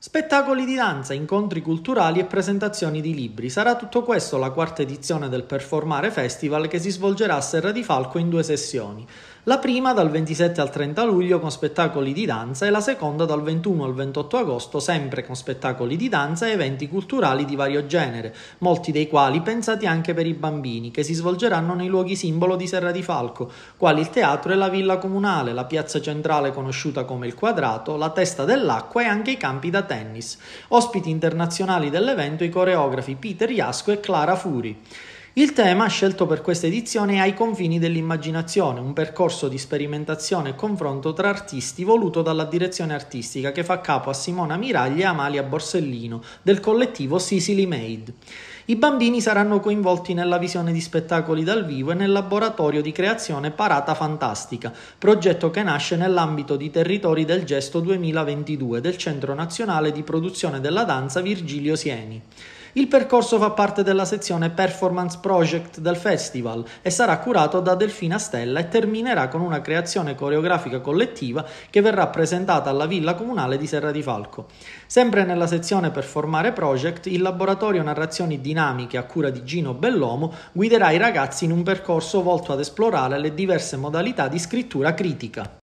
Spettacoli di danza, incontri culturali e presentazioni di libri. Sarà tutto questo la quarta edizione del Performare Festival che si svolgerà a Serra di Falco in due sessioni la prima dal 27 al 30 luglio con spettacoli di danza e la seconda dal 21 al 28 agosto sempre con spettacoli di danza e eventi culturali di vario genere, molti dei quali pensati anche per i bambini, che si svolgeranno nei luoghi simbolo di Serra di Falco, quali il teatro e la villa comunale, la piazza centrale conosciuta come il quadrato, la testa dell'acqua e anche i campi da tennis. Ospiti internazionali dell'evento i coreografi Peter Iasco e Clara Furi. Il tema scelto per questa edizione è Ai confini dell'immaginazione, un percorso di sperimentazione e confronto tra artisti voluto dalla direzione artistica che fa capo a Simona Miraglia e Amalia Borsellino del collettivo Sicily Made. I bambini saranno coinvolti nella visione di spettacoli dal vivo e nel laboratorio di creazione Parata Fantastica, progetto che nasce nell'ambito di Territori del Gesto 2022 del Centro Nazionale di Produzione della Danza Virgilio Sieni. Il percorso fa parte della sezione Performance Project del festival e sarà curato da Delfina Stella e terminerà con una creazione coreografica collettiva che verrà presentata alla Villa Comunale di Serra di Falco. Sempre nella sezione Performare Project, il laboratorio Narrazioni Dinamiche a cura di Gino Bellomo guiderà i ragazzi in un percorso volto ad esplorare le diverse modalità di scrittura critica.